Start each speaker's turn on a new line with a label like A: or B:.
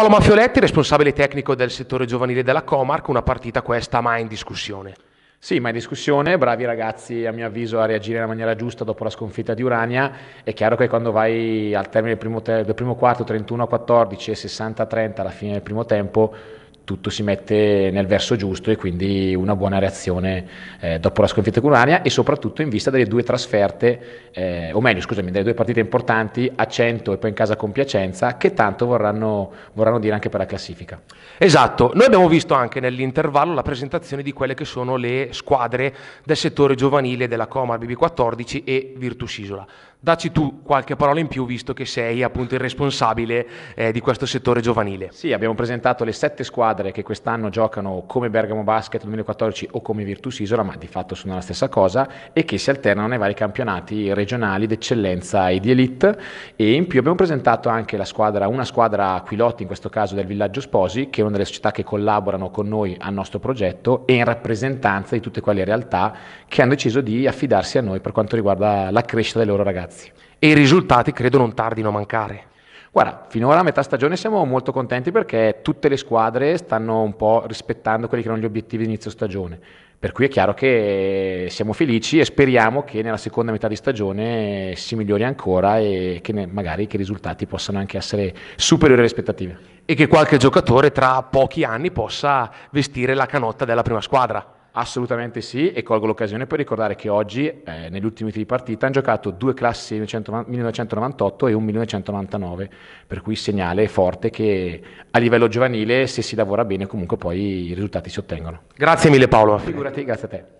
A: Paolo Mafioletti, responsabile tecnico del settore giovanile della Comarc, una partita questa mai in discussione. Sì, ma in discussione, bravi ragazzi a mio avviso a reagire nella maniera giusta dopo la sconfitta di Urania, è chiaro che quando vai al termine del primo, te- del primo quarto 31-14 e 60-30 alla fine del primo tempo tutto si mette nel verso giusto e quindi una buona reazione eh, dopo la sconfitta con l'Urania e soprattutto in vista delle due trasferte, eh, o meglio scusami, delle due partite importanti a 100 e poi in casa con Piacenza che tanto vorranno, vorranno dire anche per la classifica.
B: Esatto, noi abbiamo visto anche nell'intervallo la presentazione di quelle che sono le squadre del settore giovanile della Comar BB14 e Virtus Isola. Dacci tu qualche parola in più, visto che sei appunto il responsabile eh, di questo settore
A: giovanile. Sì, abbiamo presentato le sette squadre che quest'anno giocano come Bergamo Basket 2014 o come Virtus Isola, ma di fatto sono la stessa cosa, e che si alternano ai vari campionati regionali d'eccellenza e di elite. E in più abbiamo presentato anche squadra, una squadra a Quilotti, in questo caso del Villaggio Sposi, che è una delle società che collaborano con noi al nostro progetto e in rappresentanza di tutte quelle realtà che hanno deciso di affidarsi a noi per quanto riguarda la crescita dei loro ragazzi ragazzi e i risultati credo non tardino a mancare. Guarda, finora a metà stagione siamo molto contenti perché tutte le squadre stanno un po' rispettando quelli che erano gli obiettivi di inizio stagione. Per cui è chiaro che siamo felici e speriamo che nella seconda metà di stagione si migliori ancora e che ne, magari che i risultati possano anche essere superiori alle aspettative. E che qualche giocatore tra
B: pochi anni possa vestire la canotta della prima squadra.
A: Assolutamente sì, e colgo l'occasione per ricordare che oggi, eh, negli ultimi minuti di partita, hanno giocato due classi 1998 e un 1999, per cui segnale forte che a livello giovanile, se si lavora bene, comunque poi i risultati si ottengono. Grazie mille Paolo. Figurati, grazie a te.